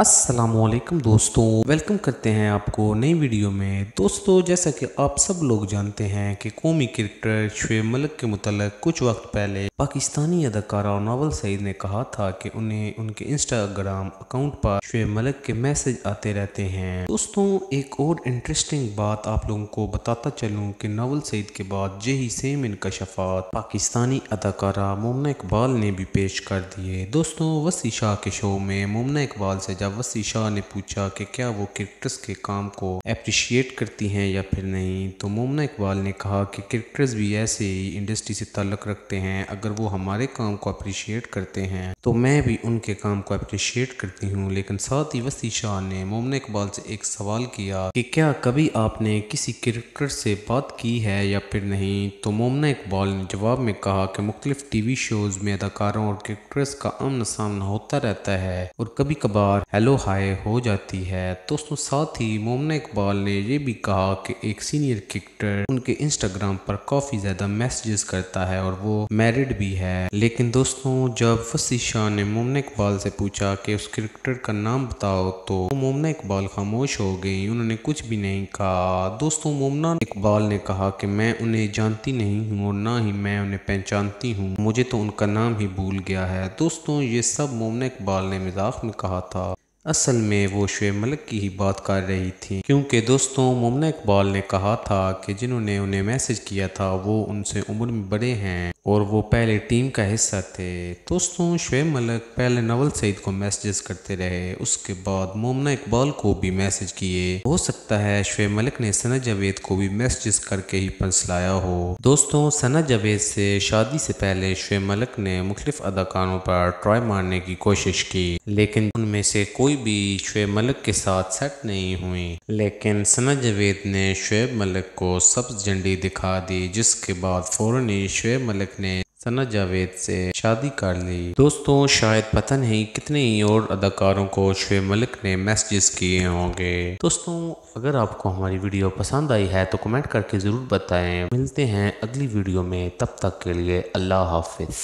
असलकम दोस्तों वेलकम करते हैं आपको नई वीडियो में दोस्तों जैसा कि आप सब लोग जानते हैं कि कौमी क्रिकेटर शुब मलिक के मुतल कुछ वक्त पहले पाकिस्तानी अदाकारा नावल सईद ने कहा था कि उन्हें उनके इंस्टाग्राम अकाउंट पर शुएब मलिक के मैसेज आते रहते हैं दोस्तों एक और इंटरेस्टिंग बात आप लोगों को बताता चलूँ की नावल सईद के बाद यही सेम इनकशफात पाकिस्तानी अदाकारा मोमना इकबाल ने भी पेश कर दिए दोस्तों वसी शाह के शो में मोमना इकबाल से जब राजा वसी शाह ने पूछा कि क्या वो क्रिकेटर्स के काम को अप्रिशिएट करती हैं या फिर नहीं तो मोमना इकबाल ने कहा कि क्रिकेटर्स भी ऐसे ही इंडस्ट्री से ताल्लुक़ रखते हैं अगर वो हमारे काम को अप्रिशिएट करते हैं तो मैं भी उनके काम को अप्रिशिएट करती हूँ लेकिन साथ ही वसी शाह ने मोमना इकबाल से एक सवाल किया कि क्या कभी आपने किसी क्रिकेटर से बात की है या फिर नहीं तो मोमना इकबाल ने जवाब में कहा कि मुख्तलिफ टी वी शोज़ में अदाकारों और क्रिकेटर्स का आमना सामना होता रहता है और कभी कभार हेलो हाय हो जाती है दोस्तों साथ ही मोमना इकबाल ने यह भी कहा कि एक सीनियर क्रिकेटर उनके इंस्टाग्राम पर काफ़ी ज़्यादा मैसेजेस करता है और वो मैरिड भी है लेकिन दोस्तों जब वसी शाह ने मोमना इकबाल से पूछा कि उस क्रिकेटर का नाम बताओ तो मोमना इकबाल खामोश हो गई उन्होंने कुछ भी नहीं कहा दोस्तों मोमना इकबाल ने कहा कि मैं उन्हें जानती नहीं हूँ और ना ही मैं उन्हें पहचानती हूँ मुझे तो उनका नाम ही भूल गया है दोस्तों ये सब मोमना इकबाल ने मजाक में कहा था असल में वो शुएब मलिक की ही बात कर रही थी क्योंकि दोस्तों मुमना इकबाल ने कहा था कि जिन्होंने उन्हें मैसेज किया था वो उनसे उम्र में बड़े हैं और वो पहले टीम का हिस्सा थे दोस्तों शुएब मलक पहले नवल सईद को मैसेजेस करते रहे उसके बाद मोमना इकबाल को भी मैसेज किए हो सकता है शुएब मलिक ने सना जावेद को भी मैसेजेस करके ही पंस लाया हो दोस्तों सना जावेद से शादी से पहले शुएब मलिक ने मुख्तफ अदाकारों पर ट्राई मारने की कोशिश की लेकिन उनमें से कोई भी शुएब मलिक के साथ सेट नहीं हुई लेकिन सना जावेद ने शुएब मलिक को सब्ज झंडी दिखा दी जिसके बाद फ़ौरन ही शुएब मलिक मलिक ने सना जावेद से शादी कर ली दोस्तों शायद पता नहीं कितने ही और अदाकारों को शुए मलिक ने मैसेजेस किए होंगे दोस्तों अगर आपको हमारी वीडियो पसंद आई है तो कमेंट करके ज़रूर बताएं मिलते हैं अगली वीडियो में तब तक के लिए अल्लाह हाफिज